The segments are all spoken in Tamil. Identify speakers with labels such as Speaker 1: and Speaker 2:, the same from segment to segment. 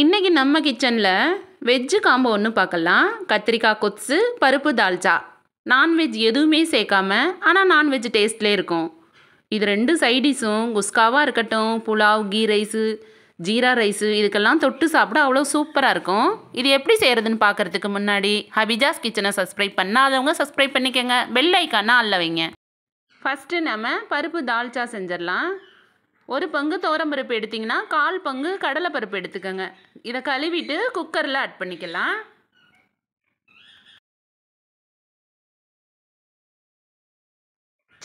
Speaker 1: இன்றைக்கி நம்ம கிச்சனில் வெஜ்ஜு காம்போ ஒன்று பார்க்கலாம் கத்திரிக்காய் கொத்து பருப்பு தால்ச்சா நான்வெஜ் எதுவுமே சேர்க்காம ஆனால் நான்வெஜ் டேஸ்ட்லேயே இருக்கும் இது ரெண்டு சைடிஷும் குஸ்காவாக இருக்கட்டும் புலாவ் கீ ரைஸு ஜீரா ரைஸு இதுக்கெல்லாம் தொட்டு சாப்பிட அவ்வளோ சூப்பராக இருக்கும் இது எப்படி செய்கிறதுன்னு பார்க்குறதுக்கு முன்னாடி ஹபிஜாஸ் கிச்சனை சப்ஸ்கிரைப் பண்ணாதவங்க சப்ஸ்கிரைப் பண்ணிக்கோங்க பெல் ஐக்கானா அல்ல வைங்க ஃபஸ்ட்டு நம்ம பருப்பு தால்ச்சா செஞ்சிடலாம் ஒரு பங்கு பருப்பு எடுத்திங்கன்னா கால் பங்கு கடலைப்பருப்பு எடுத்துக்கோங்க இதை கழுவிட்டு குக்கரில் ஆட் பண்ணிக்கலாம்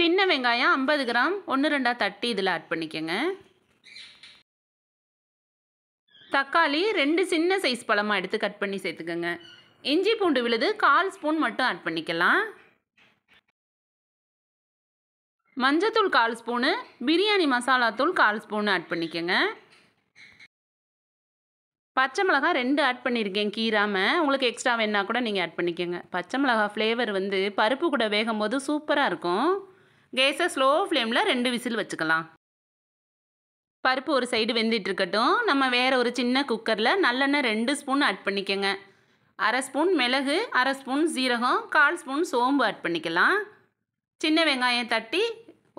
Speaker 1: சின்ன வெங்காயம் ஐம்பது கிராம் ஒன்று ரெண்டாக தட்டி இதில் ஆட் பண்ணிக்கோங்க தக்காளி ரெண்டு சின்ன சைஸ் பழமாக எடுத்து கட் பண்ணி சேர்த்துக்கோங்க இஞ்சி பூண்டு விழுது கால் ஸ்பூன் மட்டும் ஆட் பண்ணிக்கலாம் மஞ்சத்தூள் கால் ஸ்பூனு பிரியாணி மசாலா தூள் கால் ஸ்பூனு ஆட் பண்ணிக்கோங்க பச்சை மிளகா ரெண்டு ஆட் பண்ணியிருக்கேன் கீராமல் உங்களுக்கு எக்ஸ்ட்ரா வேணால் கூட நீங்கள் ஆட் பண்ணிக்கோங்க பச்சை மிளகா ஃப்ளேவர் வந்து பருப்பு கூட வேகும் போது சூப்பராக இருக்கும் கேஸை ஸ்லோ ஃப்ளேமில் ரெண்டு விசில் வச்சுக்கலாம் பருப்பு ஒரு சைடு வெந்திட்டுருக்கட்டும் இருக்கட்டும் நம்ம வேறு ஒரு சின்ன குக்கரில் நல்லெண்ணெய் ரெண்டு ஸ்பூன் ஆட் பண்ணிக்கோங்க அரை ஸ்பூன் மிளகு அரை ஸ்பூன் சீரகம் கால் ஸ்பூன் சோம்பு ஆட் பண்ணிக்கலாம் சின்ன வெங்காயம் தட்டி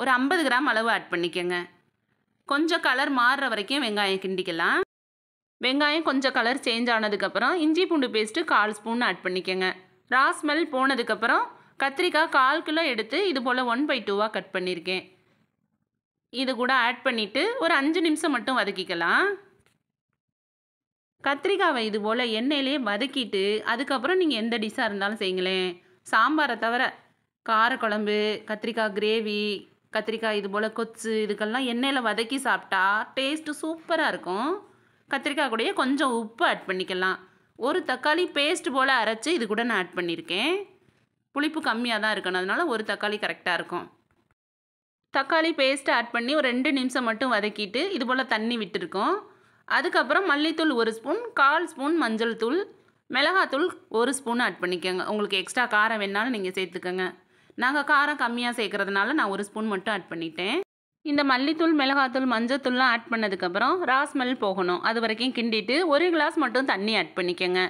Speaker 1: ஒரு ஐம்பது கிராம் அளவு ஆட் பண்ணிக்கோங்க கொஞ்சம் கலர் மாறுற வரைக்கும் வெங்காயம் கிண்டிக்கலாம் வெங்காயம் கொஞ்சம் கலர் சேஞ்ச் ஆனதுக்கப்புறம் இஞ்சி பூண்டு பேஸ்ட்டு கால் ஸ்பூன் ஆட் பண்ணிக்கோங்க ரா ஸ்மெல் போனதுக்கப்புறம் கத்திரிக்காய் கால் கிலோ எடுத்து இது போல் ஒன் பை டூவாக கட் பண்ணியிருக்கேன் இது கூட ஆட் பண்ணிவிட்டு ஒரு அஞ்சு நிமிஷம் மட்டும் வதக்கிக்கலாம் கத்திரிக்காவை இது போல் எண்ணெயிலே வதக்கிட்டு அதுக்கப்புறம் நீங்கள் எந்த டிஷ்ஷாக இருந்தாலும் செய்யுங்களேன் சாம்பாரை தவிர காரக்குழம்பு கத்திரிக்காய் கிரேவி கத்திரிக்காய் இது போல் கொச்சு இதுக்கெல்லாம் எண்ணெயில் வதக்கி சாப்பிட்டா டேஸ்ட்டு சூப்பராக இருக்கும் கத்திரிக்காய் கூடயே கொஞ்சம் உப்பு ஆட் பண்ணிக்கலாம் ஒரு தக்காளி பேஸ்ட் போல் அரைச்சி இது கூட நான் ஆட் பண்ணியிருக்கேன் புளிப்பு கம்மியாக தான் இருக்கணும் அதனால் ஒரு தக்காளி கரெக்டாக இருக்கும் தக்காளி பேஸ்ட்டு ஆட் பண்ணி ஒரு ரெண்டு நிமிஷம் மட்டும் வதக்கிட்டு இது போல் தண்ணி விட்டுருக்கோம் அதுக்கப்புறம் மல்லித்தூள் ஒரு ஸ்பூன் கால் ஸ்பூன் மஞ்சள் தூள் மிளகாத்தூள் ஒரு ஸ்பூன் ஆட் பண்ணிக்கோங்க உங்களுக்கு எக்ஸ்ட்ரா காரம் வேணாலும் நீங்கள் சேர்த்துக்கோங்க நாங்கள் காரம் கம்மியாக சேர்க்குறதுனால நான் ஒரு ஸ்பூன் மட்டும் ஆட் பண்ணிட்டேன் இந்த மல்லித்தூள் மிளகாத்தூள் மஞ்சத்தூள்லாம் ஆட் பண்ணதுக்கப்புறம் ராஸ்மெல் போகணும் அது வரைக்கும் கிண்டிட்டு ஒரு கிளாஸ் மட்டும் தண்ணி ஆட் பண்ணிக்கோங்க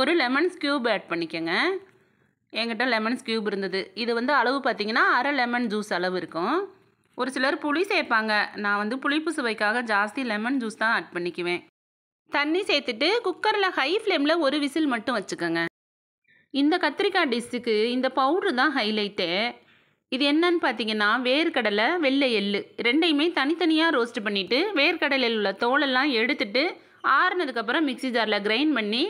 Speaker 1: ஒரு லெமன் ஸ்கியூப் ஆட் பண்ணிக்கோங்க என்கிட்ட லெமன் ஸ்கியூப் இருந்தது இது வந்து அளவு பார்த்திங்கன்னா அரை லெமன் ஜூஸ் அளவு இருக்கும் ஒரு சிலர் புளி சேர்ப்பாங்க நான் வந்து புளிப்பு சுவைக்காக ஜாஸ்தி லெமன் ஜூஸ் தான் ஆட் பண்ணிக்குவேன் தண்ணி சேர்த்துட்டு குக்கரில் ஹை ஃப்ளேமில் ஒரு விசில் மட்டும் வச்சுக்கோங்க இந்த கத்திரிக்காய் டிஷ்ஷுக்கு இந்த பவுட்ரு தான் ஹைலைட்டு இது என்னன்னு பார்த்தீங்கன்னா வேர்க்கடலை வெள்ளை எள்ளு ரெண்டையுமே தனித்தனியாக ரோஸ்ட் பண்ணிவிட்டு வேர்க்கடலையில் உள்ள தோலெல்லாம் எடுத்துட்டு ஆறுனதுக்கப்புறம் மிக்சி ஜாரில் கிரைண்ட் பண்ணி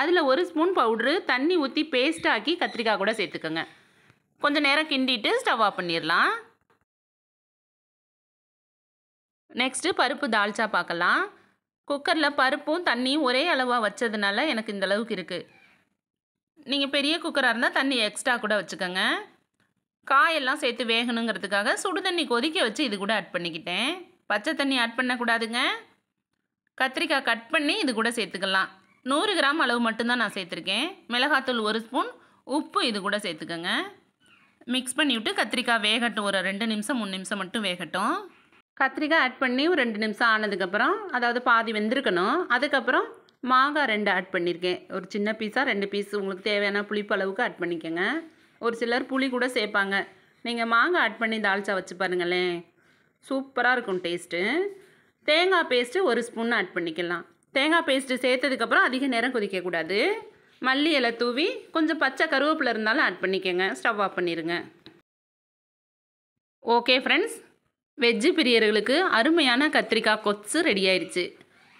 Speaker 1: அதில் ஒரு ஸ்பூன் பவுட்ரு தண்ணி ஊற்றி பேஸ்ட்டாக்கி கத்திரிக்காய் கூட சேர்த்துக்கோங்க கொஞ்சம் நேரம் கிண்டிட்டு ஸ்டவ் ஆஃப் பண்ணிடலாம் நெக்ஸ்ட்டு பருப்பு தால்ச்சா பார்க்கலாம் குக்கரில் பருப்பும் தண்ணியும் ஒரே அளவாக வச்சதுனால எனக்கு இந்தளவுக்கு இருக்குது நீங்கள் பெரிய குக்கராக இருந்தால் தண்ணி எக்ஸ்ட்ரா கூட வச்சுக்கோங்க காயெல்லாம் சேர்த்து வேகணுங்கிறதுக்காக சுடு தண்ணி கொதிக்க வச்சு இது கூட ஆட் பண்ணிக்கிட்டேன் பச்சை தண்ணி ஆட் பண்ணக்கூடாதுங்க கத்திரிக்காய் கட் பண்ணி இது கூட சேர்த்துக்கலாம் நூறு கிராம் அளவு மட்டும்தான் நான் சேர்த்துருக்கேன் மிளகாத்தூள் ஒரு ஸ்பூன் உப்பு இது கூட சேர்த்துக்கோங்க மிக்ஸ் பண்ணிவிட்டு கத்திரிக்காய் வேகட்டும் ஒரு ரெண்டு நிமிஷம் மூணு நிமிஷம் மட்டும் வேகட்டும் கத்திரிக்காய் ஆட் பண்ணி ஒரு ரெண்டு நிமிஷம் ஆனதுக்கப்புறம் அதாவது பாதி வெந்திருக்கணும் அதுக்கப்புறம் மாங்காய் ரெண்டு ஆட் பண்ணியிருக்கேன் ஒரு சின்ன பீஸாக ரெண்டு பீஸ் உங்களுக்கு தேவையான புளிப்பு அளவுக்கு ஆட் பண்ணிக்கோங்க ஒரு சிலர் புளி கூட சேர்ப்பாங்க நீங்கள் மாங்காய் ஆட் பண்ணி தால்ச்சா வச்சு பாருங்களேன் சூப்பராக இருக்கும் டேஸ்ட்டு தேங்காய் பேஸ்ட்டு ஒரு ஸ்பூன் ஆட் பண்ணிக்கலாம் தேங்காய் பேஸ்ட்டு சேர்த்ததுக்கப்புறம் அதிக நேரம் கொதிக்கக்கூடாது மல்லி இலை தூவி கொஞ்சம் பச்சை கருவேப்பிலை இருந்தாலும் ஆட் பண்ணிக்கோங்க ஸ்டவ் ஆஃப் பண்ணிடுங்க ஓகே ஃப்ரெண்ட்ஸ் வெஜ்ஜு பிரியர்களுக்கு அருமையான கத்திரிக்காய் கொச்சு ரெடி ஆயிடுச்சு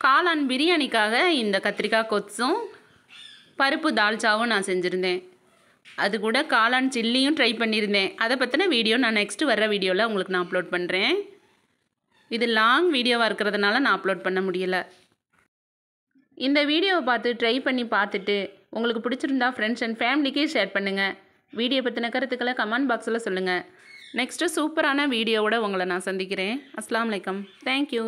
Speaker 1: காளான் பிரியாணிக்காக இந்த கத்திரிக்காய் கொத்தும் பருப்பு தால்ச்சாவும் நான் செஞ்சுருந்தேன் அது கூட காளான் சில்லியும் ட்ரை பண்ணியிருந்தேன் அதை பற்றின வீடியோ நான் நெக்ஸ்ட்டு வர்ற வீடியோவில் உங்களுக்கு நான் அப்லோட் பண்ணுறேன் இது லாங் வீடியோவாக இருக்கிறதுனால நான் அப்லோட் பண்ண முடியலை இந்த வீடியோவை பார்த்து ட்ரை பண்ணி பார்த்துட்டு உங்களுக்கு பிடிச்சிருந்தா ஃப்ரெண்ட்ஸ் அண்ட் ஃபேமிலிக்கே ஷேர் பண்ணுங்கள் வீடியோ பற்றின கருத்துக்களை கமெண்ட் பாக்ஸில் சொல்லுங்கள் நெக்ஸ்ட்டு சூப்பரான வீடியோவோட உங்களை நான் சந்திக்கிறேன் அஸ்லாம் வலைக்கம் தேங்க்யூ